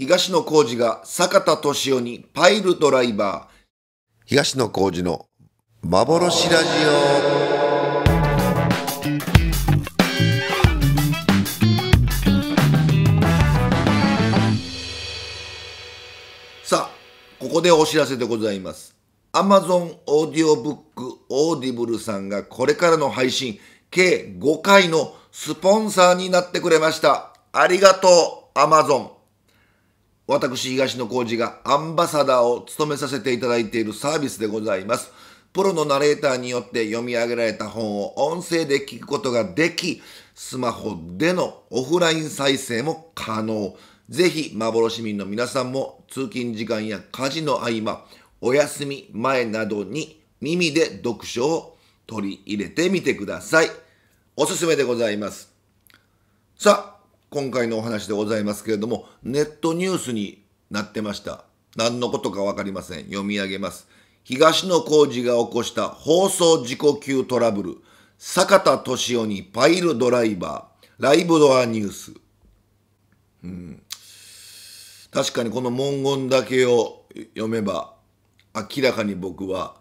東野幸治が坂田敏夫にパイルドライバー、東野幸治の幻ラジオ。さあ、ここでお知らせでございます。アマゾンオーディオブックオーディブルさんがこれからの配信計5回のスポンサーになってくれました。ありがとう、アマゾン。私、東野幸治がアンバサダーを務めさせていただいているサービスでございます。プロのナレーターによって読み上げられた本を音声で聞くことができ、スマホでのオフライン再生も可能。ぜひ、幻民の皆さんも通勤時間や家事の合間、お休み前などに耳で読書を取り入れてみてください。おすすめでございます。さあ、今回のお話でございますけれども、ネットニュースになってました。何のことかわかりません。読み上げます。東野幸治が起こした放送事故級トラブル。坂田敏夫にパイルドライバー。ライブドアニュース。うん。確かにこの文言だけを読めば、明らかに僕は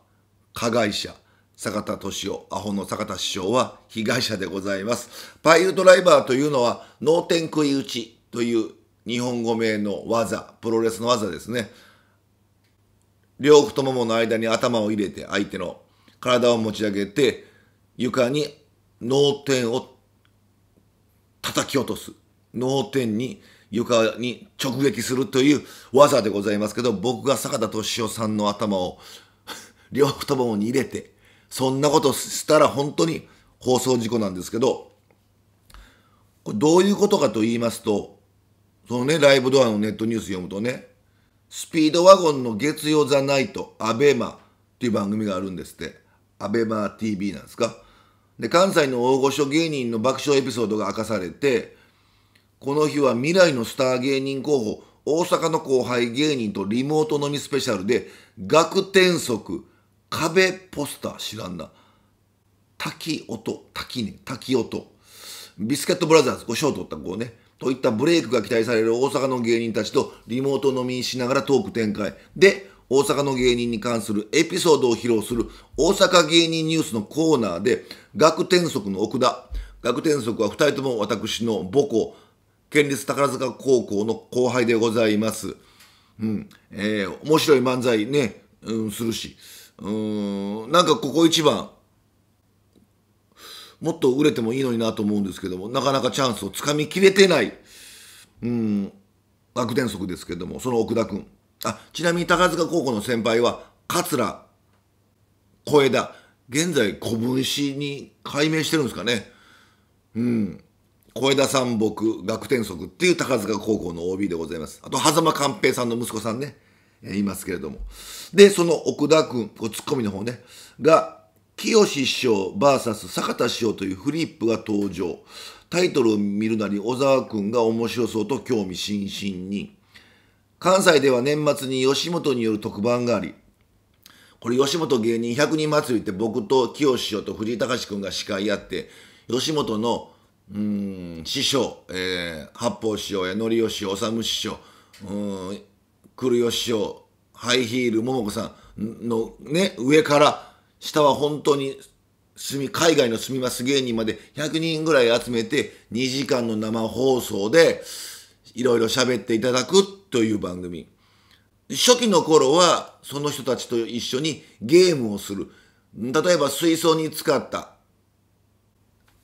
加害者。坂田敏夫、アホの坂田師匠は被害者でございます。パイルドライバーというのは、脳天食い打ちという日本語名の技、プロレスの技ですね。両太ももの間に頭を入れて相手の体を持ち上げて床に脳天を叩き落とす。脳天に床に直撃するという技でございますけど、僕が坂田敏夫さんの頭を両太ももに入れて、そんなことしたら本当に放送事故なんですけど、これどういうことかと言いますと、そのね、ライブドアのネットニュース読むとね、スピードワゴンの月曜ザナイト、アベマっていう番組があるんですって。アベマ TV なんですか。で、関西の大御所芸人の爆笑エピソードが明かされて、この日は未来のスター芸人候補、大阪の後輩芸人とリモート飲みスペシャルで、学天則、壁ポスター知らんな。滝音、滝ね、滝音。ビスケットブラザーズ、5賞取った子ね。といったブレイクが期待される大阪の芸人たちとリモート飲みしながらトーク展開。で、大阪の芸人に関するエピソードを披露する大阪芸人ニュースのコーナーで、学天足の奥田。学天足は2人とも私の母校、県立宝塚高校の後輩でございます。うん。えー、面白い漫才ね、うん、するし。うんなんかここ一番もっと売れてもいいのになと思うんですけどもなかなかチャンスをつかみきれてない、うん、悪天則ですけどもその奥田君あちなみに高塚高校の先輩は桂小枝現在小分子に改名してるんですかねうん小枝三木学天則っていう高塚高校の OB でございますあと狭間寛平さんの息子さんねえいますけれども。で、その奥田君、ん、突ツッコミの方ね、が、清志師匠 VS 坂田師匠というフリップが登場。タイトルを見るなり、小沢君が面白そうと興味津々に。関西では年末に吉本による特番があり、これ吉本芸人100人祭りって僕と清志師匠と藤井隆君が司会やって、吉本のうん師匠、えー、八方師匠やのりお師匠、修師匠、うん、るよしお、ハイヒール、ももこさんのね、上から下は本当に住み、海外の住みます芸人まで100人ぐらい集めて2時間の生放送でいろいろ喋っていただくという番組。初期の頃はその人たちと一緒にゲームをする。例えば水槽に使った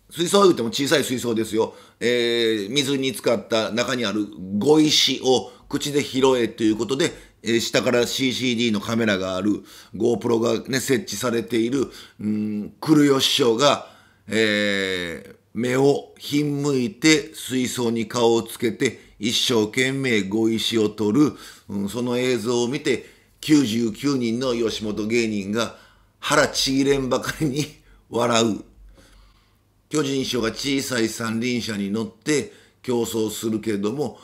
水槽を言っても小さい水槽ですよ、えー、水に浸かった中にある碁石を口で拾えということで、えー、下から CCD のカメラがある、GoPro がね、設置されている、うん、来る師匠が、えー、目をひんむいて水槽に顔をつけて、一生懸命碁石を取る、うん、その映像を見て、99人の吉本芸人が腹ちぎれんばかりに 笑う。巨人師匠が小さい三輪車に乗って競争するけれども、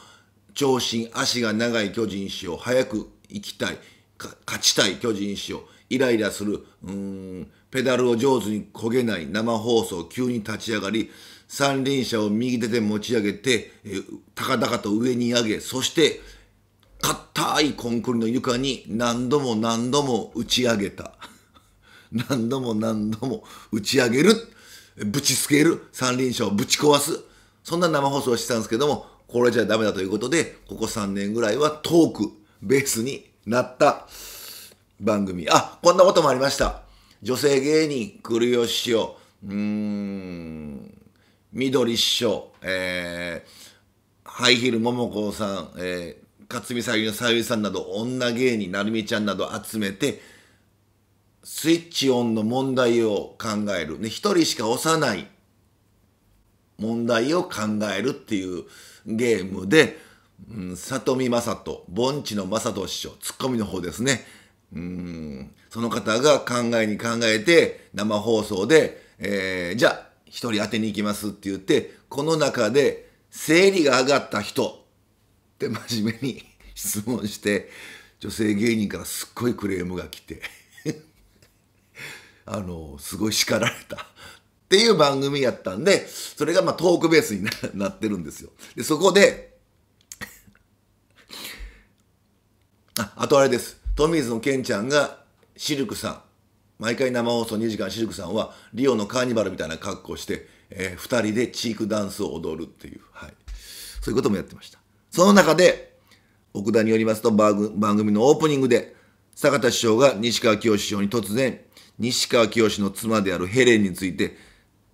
長身、足が長い巨人師匠、早く行きたい、勝ちたい巨人師匠、イライラする、うん、ペダルを上手に焦げない生放送、急に立ち上がり、三輪車を右手で持ち上げて、え高々と上に上げ、そして、硬いコンクリの床に何度も何度も打ち上げた。何度も何度も打ち上げる。ぶちつける。三輪車をぶち壊す。そんな生放送をしてたんですけども、これじゃダメだということで、ここ3年ぐらいはトークベースになった番組。あ、こんなこともありました。女性芸人、栗吉師匠、うーん、緑師匠、えー、ハイヒルもこさん、えー、勝美さゆりのさゆりさんなど、女芸人、なるみちゃんなど集めて、スイッチオンの問題を考える。ね、一人しか押さない問題を考えるっていう、ゲームで、うん、里見正人、盆地の正人師匠、ツッコミの方ですね。うん、その方が考えに考えて、生放送で、えー、じゃあ、一人当てに行きますって言って、この中で、生理が上がった人って真面目に 質問して、女性芸人からすっごいクレームが来て あの、すごい叱られた。っていう番組やったんで、それがまあトークベースにな ってるんですよ。で、そこであ、あとあれです。トミーズのケンちゃんがシルクさん。毎回生放送2時間シルクさんはリオのカーニバルみたいな格好して、えー、2人でチークダンスを踊るっていう、はい、そういうこともやってました。その中で、奥田によりますと番組のオープニングで、坂田師匠が西川清師匠に突然、西川清の妻であるヘレンについて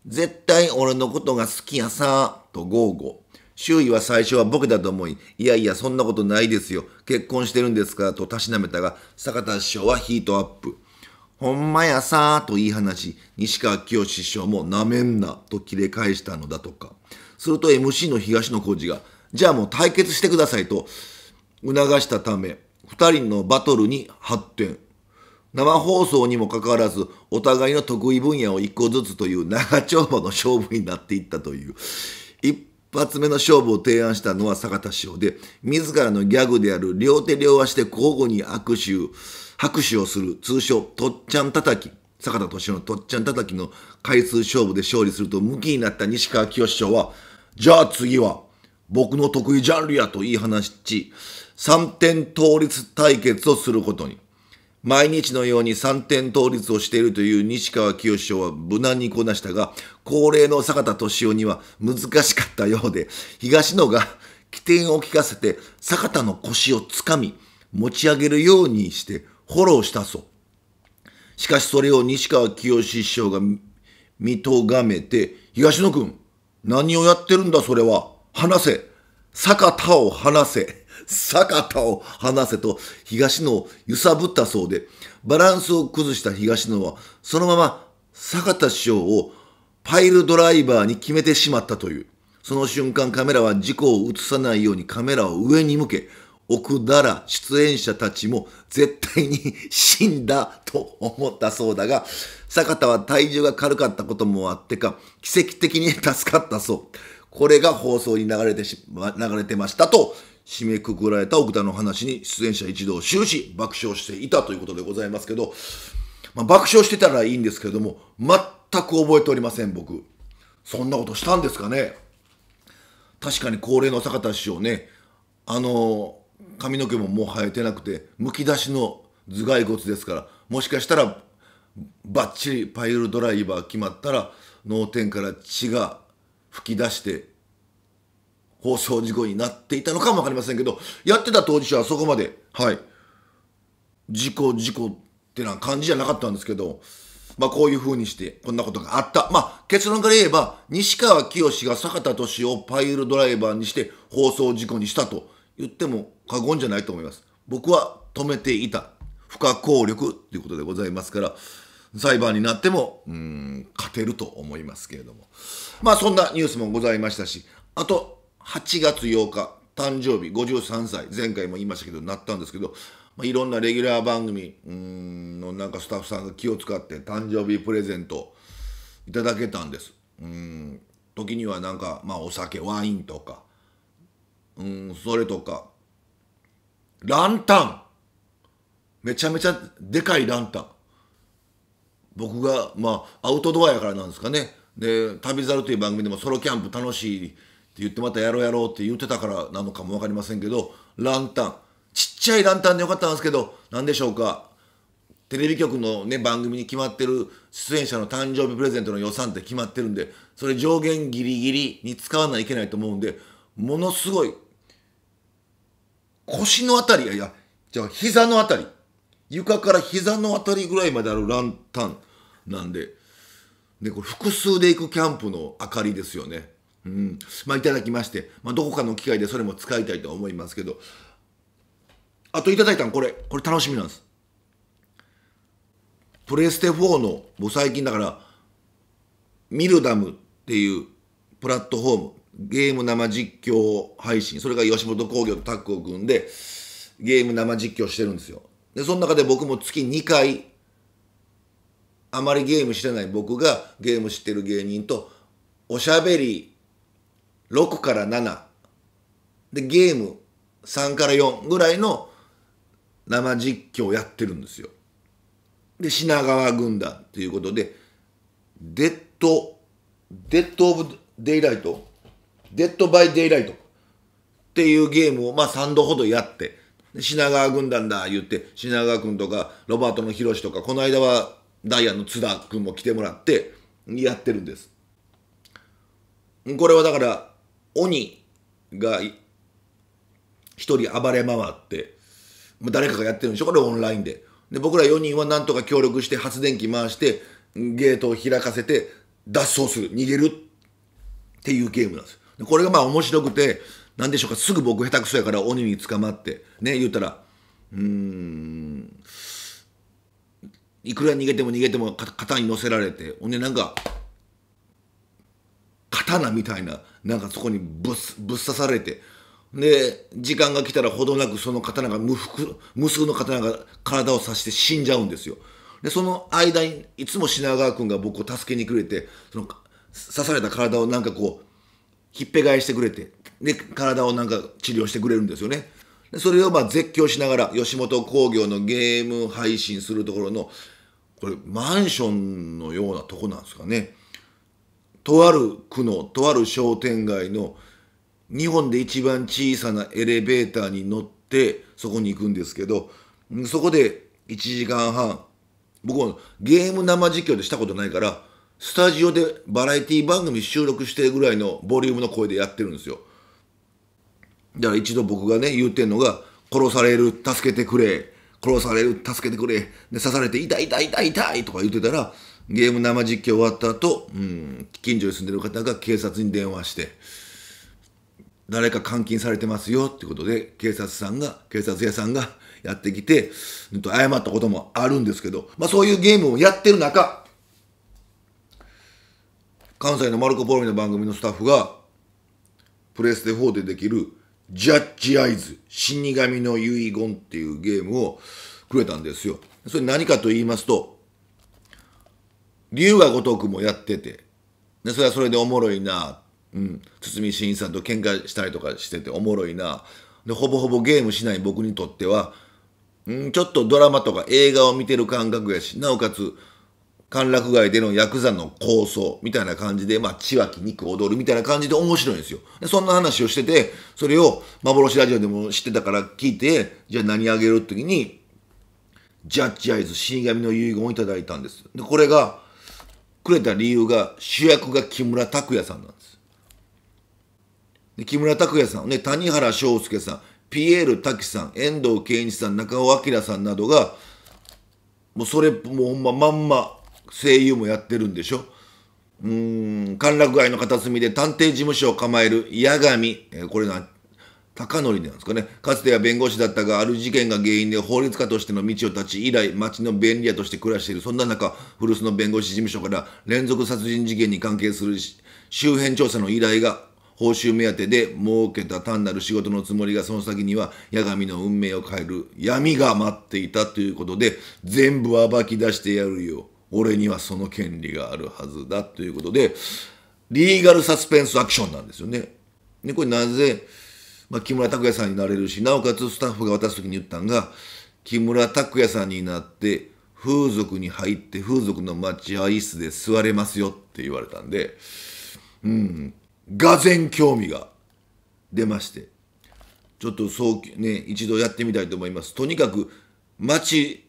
絶対俺のことが好きやさ、と豪語。周囲は最初は僕だと思い、いやいや、そんなことないですよ。結婚してるんですから、とたしなめたが、坂田師匠はヒートアップ。ほんまやさーと言い放ち、西川清師匠もなめんなと切れ返したのだとか。すると MC の東野幸治が、じゃあもう対決してくださいと促したため、二人のバトルに発展。生放送にもかかわらずお互いの得意分野を一個ずつという長丁場の勝負になっていったという一発目の勝負を提案したのは坂田師匠で自らのギャグである両手両足で交互に握手拍手をする通称とっちゃん叩き坂田敏夫のとっちゃん叩きの回数勝負で勝利するとムキになった西川清師匠はじゃあ次は僕の得意ジャンルやと言い放ち3点倒立対決をすることに。毎日のように3点倒立をしているという西川清志師は無難にこなしたが、恒例の坂田敏夫には難しかったようで、東野が起点を利かせて坂田の腰をつかみ、持ち上げるようにしてフォローしたそう。しかしそれを西川清志師匠が見とがめて、東野君、何をやってるんだそれは。話せ。坂田を話せ。坂田を離せと東野を揺さぶったそうで、バランスを崩した東野は、そのまま坂田師匠をパイルドライバーに決めてしまったという。その瞬間カメラは事故を映さないようにカメラを上に向け、奥なら出演者たちも絶対に死んだと思ったそうだが、坂田は体重が軽かったこともあってか、奇跡的に助かったそう。これが放送に流れてし、流れてましたと、締めくくられた奥田の話に出演者一同終始爆笑していたということでございますけど、まあ、爆笑してたらいいんですけれども、全く覚えておりません、僕。そんなことしたんですかね。確かに高齢の坂田師匠ね、あの、髪の毛ももう生えてなくて、むき出しの頭蓋骨ですから、もしかしたら、ばっちりパイルドライバー決まったら、脳天から血が吹き出して放送事故になっていたのかも分かりませんけどやってた当事者はそこまではい事故事故ってな感じじゃなかったんですけどまあこういう風にしてこんなことがあったまあ結論から言えば西川清が坂田敏夫をパイルドライバーにして放送事故にしたと言っても過言じゃないと思います僕は止めていた不可抗力っていうことでございますから裁判になっても、うん、勝てると思いますけれども。まあそんなニュースもございましたし、あと8月8日、誕生日53歳、前回も言いましたけど、なったんですけど、まあ、いろんなレギュラー番組うんのなんかスタッフさんが気を使って誕生日プレゼントいただけたんです。うん時にはなんか、まあ、お酒ワインとかうんそれとかランタンめちゃめちゃでかいランタン僕が、まあ、アウトドアやからなんですかね。で、旅猿という番組でもソロキャンプ楽しいって言ってまたやろうやろうって言ってたからなのかもわかりませんけど、ランタン。ちっちゃいランタンでよかったんですけど、何でしょうか。テレビ局のね、番組に決まってる出演者の誕生日プレゼントの予算って決まってるんで、それ上限ギリギリに使わないといけないと思うんで、ものすごい、腰のあたり、いや、じゃあ膝のあたり、床から膝のあたりぐらいまであるランタン。なんで。で、これ複数で行くキャンプの明かりですよね。うん。まあいただきまして、まあどこかの機会でそれも使いたいと思いますけど、あといただいたのこれ、これ楽しみなんです。プレステ4の、もう最近だから、ミルダムっていうプラットフォーム、ゲーム生実況配信、それが吉本興業とタッグを組んで、ゲーム生実況してるんですよ。で、その中で僕も月2回、あまりゲームしてない僕がゲームしてる芸人とおしゃべり6から7でゲーム3から4ぐらいの生実況をやってるんですよ。で品川軍団ということでデッドデッド・オブ・デイライトデッド・バイ・デイライトっていうゲームをまあ3度ほどやって品川軍団だ言って品川君とかロバートの博とかこの間はダイアンの津田君も来てもらってやってるんですこれはだから鬼が一人暴れ回って誰かがやってるんでしょこれオンラインでで僕ら4人はなんとか協力して発電機回してゲートを開かせて脱走する逃げるっていうゲームなんですこれがまあ面白くて何でしょうかすぐ僕下手くそやから鬼に捕まってね言うたらうーんいくら逃げても逃げても肩に乗せられてほんでなんか刀みたいななんかそこにぶっぶっ刺されてで時間が来たらほどなくその刀が無服無数の刀が体を刺して死んじゃうんですよでその間にいつも品川君が僕を助けにくれてその刺された体をなんかこうひっぺ返してくれてで体をなんか治療してくれるんですよねでそれをまあ絶叫しながら吉本興業のゲーム配信するところのこれマンションのようなとこなんですかねとある区のとある商店街の日本で一番小さなエレベーターに乗ってそこに行くんですけどそこで1時間半僕もゲーム生実況でしたことないからスタジオでバラエティ番組収録してるぐらいのボリュームの声でやってるんですよだから一度僕がね言うてんのが殺される助けてくれ殺される、助けてくれ、で刺されて痛い痛い痛い痛いとか言ってたら、ゲーム生実況終わった後、うん、近所に住んでる方が警察に電話して、誰か監禁されてますよってことで、警察さんが、警察屋さんがやってきて、謝ったこともあるんですけど、まあそういうゲームをやってる中、関西のマルコ・ポロミの番組のスタッフが、プレステ4でできるジャッジアイズ、死神の遺言っていうゲームをくれたんですよ。それ何かと言いますと、龍が如くもやってて、でそれはそれでおもろいな、うん、堤真一さんと喧嘩したりとかしてておもろいな、でほぼほぼゲームしない僕にとっては、うん、ちょっとドラマとか映画を見てる感覚やし、なおかつ、歓楽街でのヤクザの構想みたいな感じで、まあ、血は気肉踊るみたいな感じで面白いんですよ。でそんな話をしてて、それを幻ラジオでも知ってたから聞いて、じゃあ何あげるって時に、ジャッジアイズ死神の遺言をいただいたんです。で、これが、くれた理由が、主役が木村拓哉さんなんです。で木村拓哉さん、ね、谷原章介さん、ピエール滝さん、遠藤憲一さん、中尾明さんなどが、もうそれ、もうほんままんま声優もやってるんでしょうーん、歓楽街の片隅で探偵事務所を構える八神、えー、これな、高則なんですかね。かつては弁護士だったが、ある事件が原因で法律家としての道を断ち、以来、町の便利屋として暮らしている。そんな中、古巣の弁護士事務所から連続殺人事件に関係する周辺調査の依頼が報酬目当てで儲けた単なる仕事のつもりがその先には八神の運命を変える闇が待っていたということで全部暴き出してやるよ。俺にはその権利があるはずだということで、リーガルサスペンスアクションなんですよね。で、これなぜ、まあ、木村拓哉さんになれるし、なおかつスタッフが渡すときに言ったんが、木村拓哉さんになって、風俗に入って風俗の待合室で座れますよって言われたんで、うん、がぜん興味が出まして、ちょっとそう、ね、一度やってみたいと思います。とにかく、街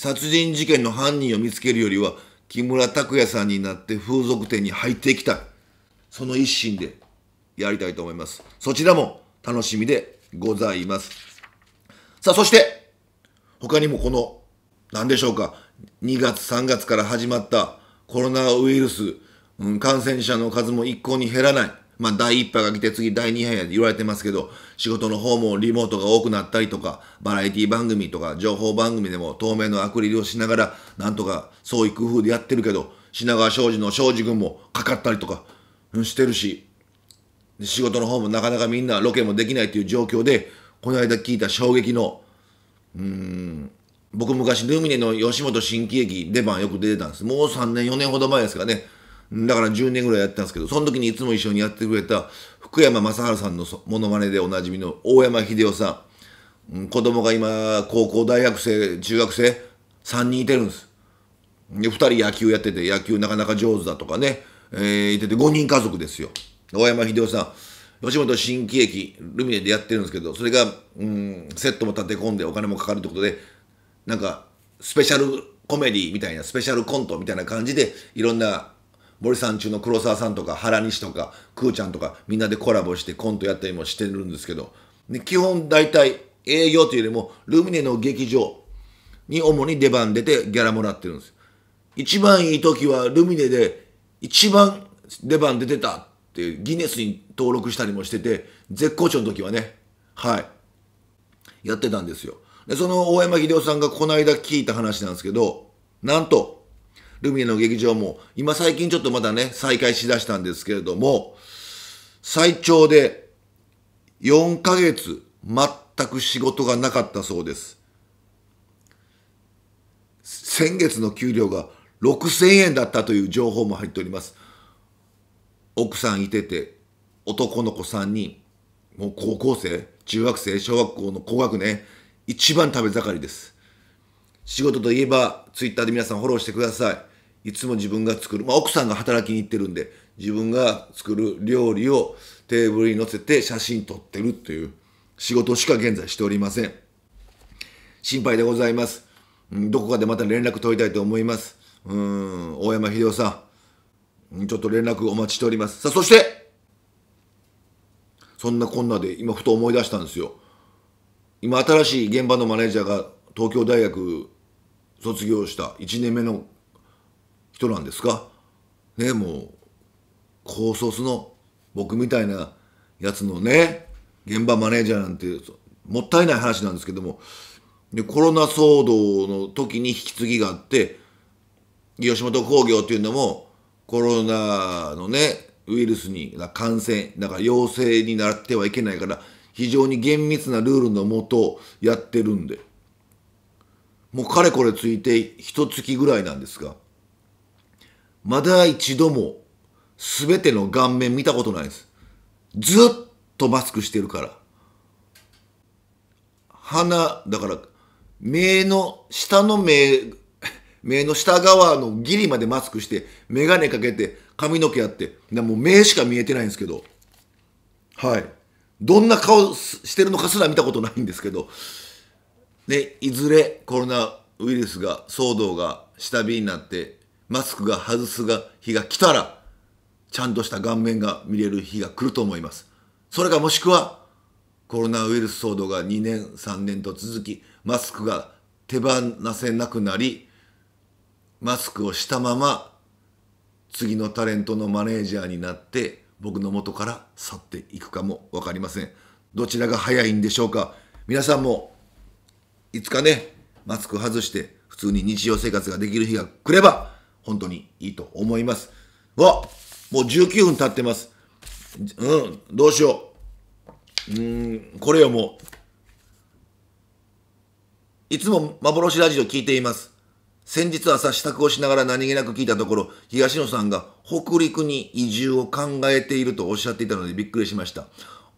殺人事件の犯人を見つけるよりは、木村拓哉さんになって風俗店に入っていきたい。その一心でやりたいと思います。そちらも楽しみでございます。さあ、そして、他にもこの、何でしょうか、2月3月から始まったコロナウイルス、うん、感染者の数も一向に減らない。まあ、第1波が来て次第2波やと言われてますけど、仕事の方もリモートが多くなったりとか、バラエティ番組とか、情報番組でも透明のアクリルをしながら、なんとか創意工夫でやってるけど、品川庄司の庄司君もかかったりとか、してるし、仕事の方もなかなかみんなロケもできないという状況で、この間聞いた衝撃の、うん、僕昔ルミネの吉本新喜劇出番よく出てたんです。もう3年4年ほど前ですからね。だから10年ぐらいやってたんですけど、その時にいつも一緒にやってくれた福山雅治さんのモノマネでおなじみの大山秀夫さん。うん、子供が今、高校、大学生、中学生、3人いてるんです。で、2人野球やってて、野球なかなか上手だとかね、えー、いてて5人家族ですよ。大山秀夫さん。吉本新喜劇、ルミネでやってるんですけど、それが、うん、セットも立て込んでお金もかかるってことで、なんか、スペシャルコメディみたいな、スペシャルコントみたいな感じで、いろんな森さん中の黒沢さんとか原西とかくーちゃんとかみんなでコラボしてコントやったりもしてるんですけど、ね、基本大体営業というよりもルミネの劇場に主に出番出てギャラもらってるんです一番いい時はルミネで一番出番出てたってギネスに登録したりもしてて絶好調の時はねはいやってたんですよでその大山秀夫さんがこの間聞いた話なんですけどなんとルミネの劇場も、今最近ちょっとまだね、再開しだしたんですけれども、最長で4ヶ月全く仕事がなかったそうです。先月の給料が6000円だったという情報も入っております。奥さんいてて、男の子3人、もう高校生、中学生、小学校の高学年、一番食べ盛りです。仕事といえば、ツイッターで皆さんフォローしてください。いつも自分が作る、まあ、奥さんが働きに行ってるんで、自分が作る料理をテーブルに載せて写真撮ってるという仕事しか現在しておりません。心配でございます。どこかでまた連絡取りたいと思います。うん、大山秀夫さん。ちょっと連絡お待ちしております。さあ、そしてそんなこんなで今ふと思い出したんですよ。今新しい現場のマネージャーが東京大学卒業した1年目の人なんですかねもう高卒の僕みたいなやつのね現場マネージャーなんてもったいない話なんですけどもでコロナ騒動の時に引き継ぎがあって吉本興業っていうのもコロナのねウイルスに感染だから陽性になってはいけないから非常に厳密なルールのもとやってるんでもうかれこれついて一月ぐらいなんですが。まだ一度も全ての顔面見たことないです。ずっとマスクしてるから。鼻、だから、目の、下の目、目の下側のギリまでマスクして、眼鏡かけて、髪の毛やって、もう目しか見えてないんですけど、はい。どんな顔してるのかすら見たことないんですけど、ね、いずれコロナウイルスが、騒動が下火になって、マスクが外すが日が来たら、ちゃんとした顔面が見れる日が来ると思います。それかもしくは、コロナウイルス騒動が2年、3年と続き、マスクが手放せなくなり、マスクをしたまま、次のタレントのマネージャーになって、僕の元から去っていくかもわかりません。どちらが早いんでしょうか。皆さんも、いつかね、マスク外して、普通に日常生活ができる日が来れば、本当にいいと思います。わもう19分経ってます。うん、どうしよう。うーん、これよもう。いつも幻ラジオ聞いています。先日朝支度をしながら何気なく聞いたところ、東野さんが北陸に移住を考えているとおっしゃっていたのでびっくりしました。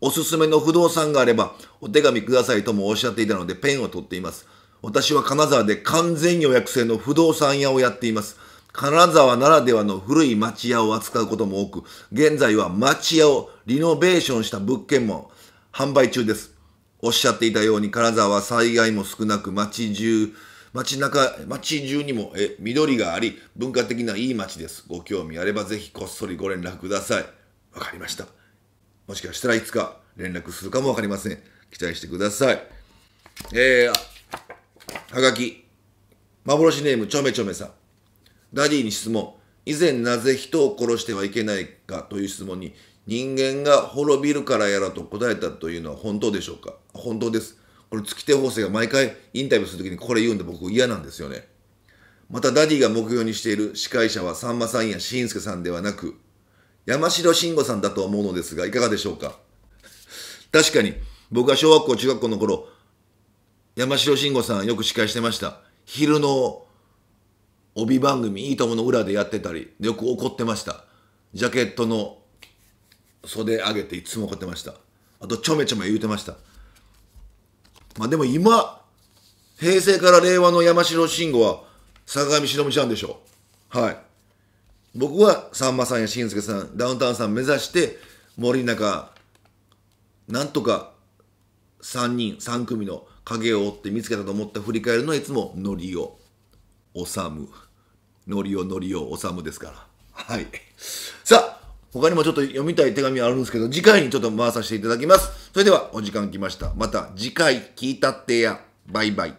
おすすめの不動産があればお手紙くださいともおっしゃっていたのでペンを取っています。私は金沢で完全予約制の不動産屋をやっています。金沢ならではの古い町屋を扱うことも多く、現在は町屋をリノベーションした物件も販売中です。おっしゃっていたように金沢は災害も少なく町中、町中、町中にもえ緑があり、文化的ないい町です。ご興味あればぜひこっそりご連絡ください。わかりました。もしかしたらいつか連絡するかもわかりません。期待してください。えー、はがき、幻ネームちょめちょめさん。ダディに質問。以前なぜ人を殺してはいけないかという質問に、人間が滅びるからやらと答えたというのは本当でしょうか本当です。これ、月手法制が毎回インタビューするときにこれ言うんで僕嫌なんですよね。また、ダディが目標にしている司会者はさんまさんやしんすけさんではなく、山城慎吾さんだと思うのですが、いかがでしょうか確かに、僕は小学校、中学校の頃、山城慎吾さんよく司会してました。昼の帯番組「いいとも!」の裏でやってたりよく怒ってましたジャケットの袖上げていつも怒ってましたあとちょめちょめ言うてましたまあでも今平成から令和の山城慎吾は坂上忍ちゃんでしょはい僕はさんまさんやしんすけさんダウンタウンさん目指して森中なんとか3人3組の影を追って見つけたと思って振り返るのはいつもノリオおさむ。のりおのりおおさむですから。はい。さあ、他にもちょっと読みたい手紙あるんですけど、次回にちょっと回させていただきます。それでは、お時間来ました。また次回聞いたってや。バイバイ。